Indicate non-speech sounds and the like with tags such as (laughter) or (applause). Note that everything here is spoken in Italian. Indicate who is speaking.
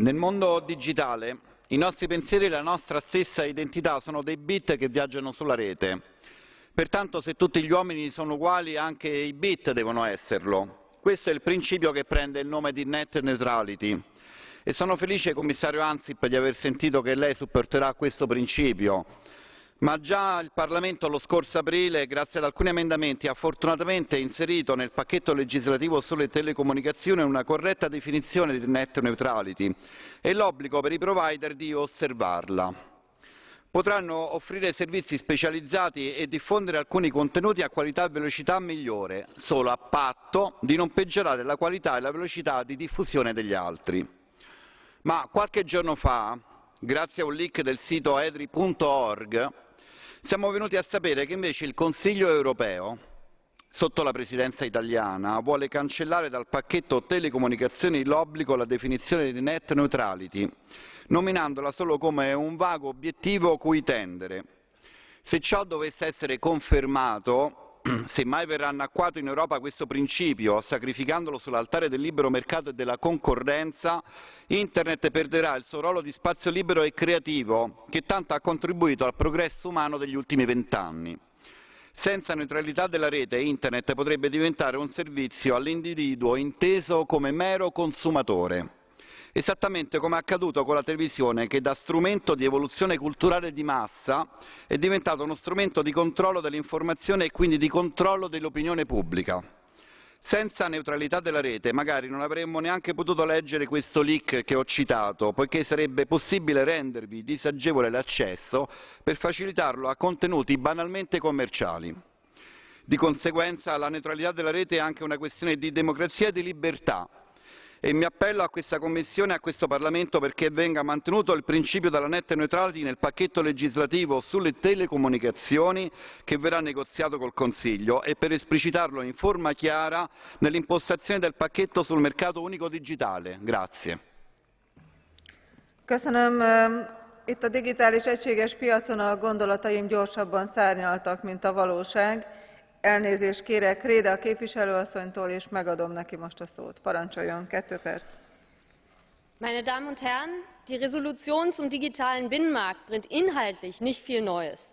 Speaker 1: Nel mondo digitale i nostri pensieri e la nostra stessa identità sono dei bit che viaggiano sulla rete. Pertanto se tutti gli uomini sono uguali anche i bit devono esserlo. Questo è il principio che prende il nome di net neutrality e sono felice, commissario Ansip, di aver sentito che lei supporterà questo principio ma già il Parlamento lo scorso aprile, grazie ad alcuni emendamenti, ha fortunatamente inserito nel pacchetto legislativo sulle telecomunicazioni una corretta definizione di net neutrality e l'obbligo per i provider di osservarla. Potranno offrire servizi specializzati e diffondere alcuni contenuti a qualità e velocità migliore, solo a patto di non peggiorare la qualità e la velocità di diffusione degli altri. Ma qualche giorno fa, grazie a un leak del sito edri.org, siamo venuti a sapere che invece il Consiglio europeo, sotto la presidenza italiana, vuole cancellare dal pacchetto telecomunicazioni l'obbligo alla definizione di net neutrality, nominandola solo come un vago obiettivo cui tendere. Se ciò dovesse essere confermato, (clears throat) se mai verrà annacquato in Europa questo principio, sacrificandolo sull'altare del libero mercato e della concorrenza, Internet perderà il suo ruolo di spazio libero e creativo che tanto ha contribuito al progresso umano degli ultimi vent'anni. Senza neutralità della rete, Internet potrebbe diventare un servizio all'individuo inteso come mero consumatore esattamente come è accaduto con la televisione che da strumento di evoluzione culturale di massa è diventato uno strumento di controllo dell'informazione e quindi di controllo dell'opinione pubblica. Senza neutralità della rete magari non avremmo neanche potuto leggere questo leak che ho citato, poiché sarebbe possibile rendervi disagevole l'accesso per facilitarlo a contenuti banalmente commerciali. Di conseguenza la neutralità della rete è anche una questione di democrazia e di libertà, e mi appello a questa Commissione e a questo Parlamento perché venga mantenuto il principio della net neutrality nel pacchetto legislativo sulle telecomunicazioni che verrà negoziato col Consiglio e per esplicitarlo in forma chiara nell'impostazione del pacchetto sul mercato unico digitale. Grazie. Köszönöm. Eh, itt a digitális egységes piacon a gondolataim gyorsabban szárnyaltak, mint a valóság. Elnézést kérek Réda képviselőasszonytól, és megadom neki most a szót. Parancsoljon, kettő perc. Meine Damen und Herren, die Resolution zum digitalen Binnenmarkt bringt inhaltlich nicht viel Neues.